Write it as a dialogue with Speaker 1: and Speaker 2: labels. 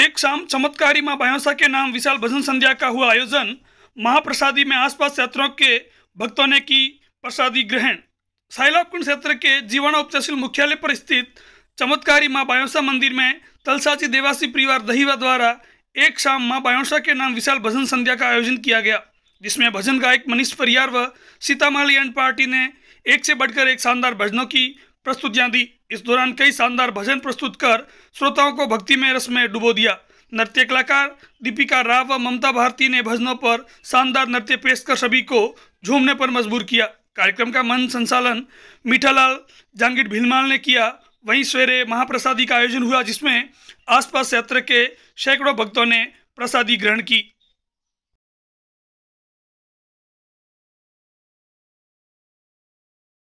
Speaker 1: एक शाम चमत्कारी माँ बयांसा के नाम विशाल भजन संध्या का हुआ आयोजन महाप्रसादी में आसपास क्षेत्रों के भक्तों ने की प्रसादी ग्रहण साइलाब कुंड क्षेत्र के जीवन उपतहसील मुख्यालय पर स्थित चमत्कारी माँ बायोसा मंदिर में तलसाची देवासी परिवार दहीवा द्वारा एक शाम माँ बायोसा के नाम विशाल भजन संध्या का आयोजन किया गया जिसमें भजन गायक मनीष परियार व सीतामाली एंड पार्टी ने एक से बढ़कर एक शानदार भजनों की प्रस्तुतियां दी इस दौरान कई शानदार भजन प्रस्तुत कर श्रोताओं को भक्ति में रस में डुबो दिया नृत्य कलाकार दीपिका राव व ममता भारती ने भजनों पर शानदार नृत्य पेश कर सभी को झूमने पर मजबूर किया कार्यक्रम का मन संचालन मीठालाल जहांगीर भीलमाल ने किया वहीं सवेरे महाप्रसादी का आयोजन हुआ जिसमें आसपास क्षेत्र के सैकड़ों भक्तों ने प्रसादी ग्रहण की